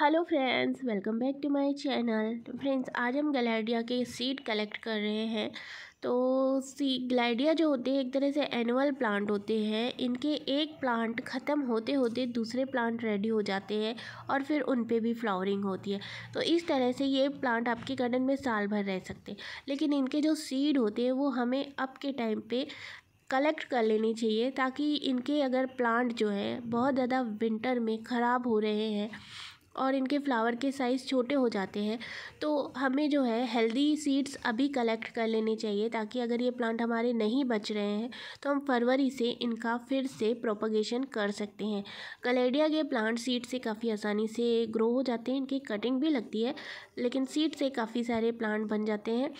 hello friends welcome back to my channel friends आज हम गलाइडिया के सीड कलेक्ट कर रहे हैं तो सी ग्लाइडिया जो होते हैं एक तरह से एनुअल प्लांट होते हैं इनके एक प्लांट ख़त्म होते होते दूसरे प्लांट रेडी हो जाते हैं और फिर उन पर भी फ्लावरिंग होती है तो इस तरह से ये प्लांट आपके गार्डन में साल भर रह सकते हैं लेकिन इनके जो सीड होते हैं वो हमें अब के टाइम पर कलेक्ट कर लेनी चाहिए ताकि इनके अगर प्लांट जो है बहुत ज़्यादा विंटर में ख़राब हो रहे हैं और इनके फ्लावर के साइज़ छोटे हो जाते हैं तो हमें जो है हेल्दी सीड्स अभी कलेक्ट कर लेने चाहिए ताकि अगर ये प्लांट हमारे नहीं बच रहे हैं तो हम फरवरी से इनका फिर से प्रोपगेशन कर सकते हैं कलेडिया के प्लांट सीड से काफ़ी आसानी से ग्रो हो जाते हैं इनकी कटिंग भी लगती है लेकिन सीड से काफ़ी सारे प्लांट बन जाते हैं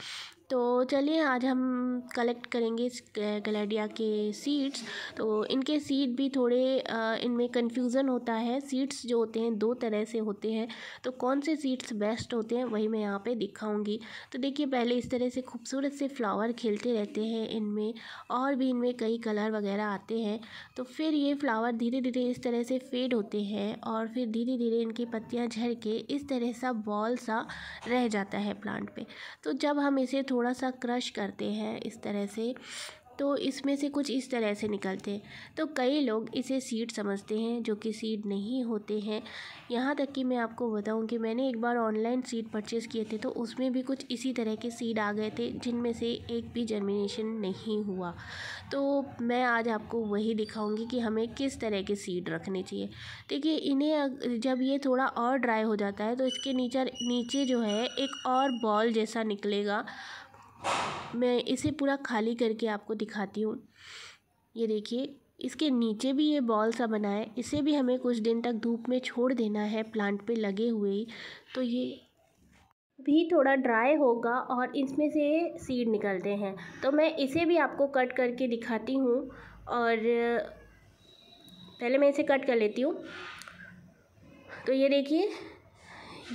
तो चलिए आज हम कलेक्ट करेंगे इस गलेडिया के सीड्स तो इनके सीड भी थोड़े इनमें कन्फ्यूज़न होता है सीड्स जो होते हैं दो तरह से होते हैं तो कौन से सीड्स बेस्ट होते हैं वही मैं यहाँ पे दिखाऊंगी तो देखिए पहले इस तरह से खूबसूरत से फ्लावर खिलते रहते हैं इनमें और भी इनमें कई कलर वगैरह आते हैं तो फिर ये फ्लावर धीरे धीरे इस तरह से फेड होते हैं और फिर धीरे धीरे इनकी पत्तियाँ झड़ के इस तरह सा बॉल सा रह जाता है प्लांट पर तो जब हम इसे थोड़ा थोड़ा सा क्रश करते हैं इस तरह से तो इसमें से कुछ इस तरह से निकलते हैं तो कई लोग इसे सीड समझते हैं जो कि सीड नहीं होते हैं यहाँ तक कि मैं आपको बताऊँ कि मैंने एक बार ऑनलाइन सीड परचेस किए थे तो उसमें भी कुछ इसी तरह के सीड आ गए थे जिनमें से एक भी जर्मिनेशन नहीं हुआ तो मैं आज आपको वही दिखाऊँगी कि हमें किस तरह के सीड रखने चाहिए देखिए इन्हें जब ये थोड़ा और ड्राई हो जाता है तो इसके नीचे नीचे जो है एक और बॉल जैसा निकलेगा मैं इसे पूरा खाली करके आपको दिखाती हूँ ये देखिए इसके नीचे भी ये बॉल सा बना है इसे भी हमें कुछ दिन तक धूप में छोड़ देना है प्लांट पे लगे हुए ही तो ये भी थोड़ा ड्राई होगा और इसमें से सीड निकलते हैं तो मैं इसे भी आपको कट करके दिखाती हूँ और पहले मैं इसे कट कर लेती हूँ तो ये देखिए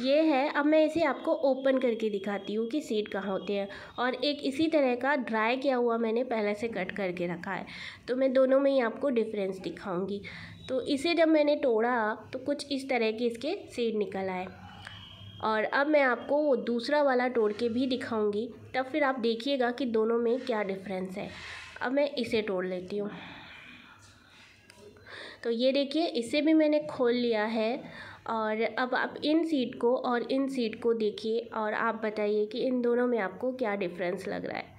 ये है अब मैं इसे आपको ओपन करके दिखाती हूँ कि सीड कहाँ होते हैं और एक इसी तरह का ड्राई किया हुआ मैंने पहले से कट करके रखा है तो मैं दोनों में ही आपको डिफरेंस दिखाऊंगी तो इसे जब मैंने तोड़ा तो कुछ इस तरह के इसके सीड निकल आए और अब मैं आपको वो दूसरा वाला तोड़ के भी दिखाऊँगी तब फिर आप देखिएगा कि दोनों में क्या डिफरेंस है अब मैं इसे तोड़ लेती हूँ तो ये देखिए इसे भी मैंने खोल लिया है और अब आप इन सीट को और इन सीट को देखिए और आप बताइए कि इन दोनों में आपको क्या डिफरेंस लग रहा है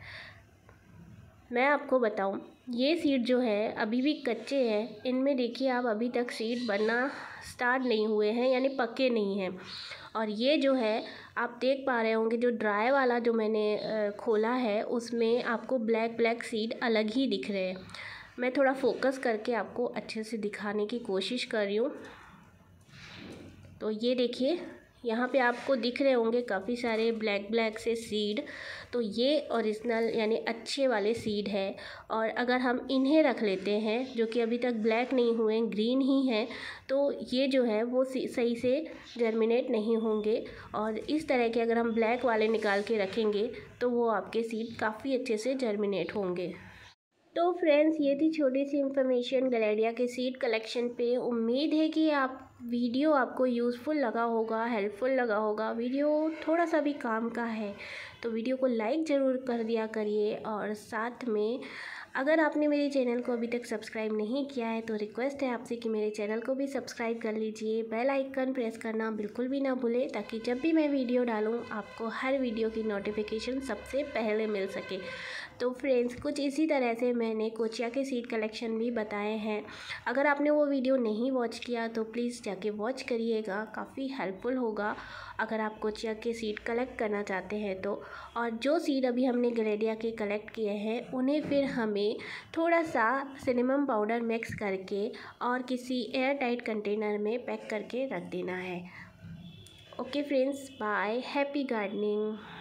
मैं आपको बताऊं ये सीट जो है अभी भी कच्चे हैं इनमें देखिए आप अभी तक सीट बनना स्टार्ट नहीं हुए हैं यानी पक्के नहीं हैं और ये जो है आप देख पा रहे होंगे जो ड्राई वाला जो मैंने खोला है उसमें आपको ब्लैक ब्लैक सीट अलग ही दिख रहे हैं मैं थोड़ा फोकस करके आपको अच्छे से दिखाने की कोशिश कर रही हूँ तो ये देखिए यहाँ पे आपको दिख रहे होंगे काफ़ी सारे ब्लैक ब्लैक से सीड तो ये ओरिजिनल यानी अच्छे वाले सीड है और अगर हम इन्हें रख लेते हैं जो कि अभी तक ब्लैक नहीं हुए ग्रीन ही हैं तो ये जो है वो सही से जर्मिनेट नहीं होंगे और इस तरह के अगर हम ब्लैक वाले निकाल के रखेंगे तो वो आपके सीड काफ़ी अच्छे से जर्मिनेट होंगे तो फ्रेंड्स ये थी छोटी सी इन्फॉर्मेशन गलेरिया के सीड कलेक्शन पे उम्मीद है कि आप वीडियो आपको यूज़फुल लगा होगा हेल्पफुल लगा होगा वीडियो थोड़ा सा भी काम का है तो वीडियो को लाइक ज़रूर कर दिया करिए और साथ में अगर आपने मेरे चैनल को अभी तक सब्सक्राइब नहीं किया है तो रिक्वेस्ट है आपसे कि मेरे चैनल को भी सब्सक्राइब कर लीजिए बेल आइकन प्रेस करना बिल्कुल भी ना भूलें ताकि जब भी मैं वीडियो डालूँ आपको हर वीडियो की नोटिफिकेशन सबसे पहले मिल सके तो फ्रेंड्स कुछ इसी तरह से मैंने कोचिया के सीड कलेक्शन भी बताए हैं अगर आपने वो वीडियो नहीं वॉच किया तो प्लीज़ जाके वॉच करिएगा काफ़ी हेल्पफुल होगा अगर आप कोचिया के सीड कलेक्ट करना चाहते हैं तो और जो सीड अभी हमने गलेडिया के कलेक्ट किए हैं उन्हें फिर हमें थोड़ा सा सिनेमम पाउडर मिक्स करके और किसी एयर टाइट कंटेनर में पैक करके रख देना है okay friends bye happy gardening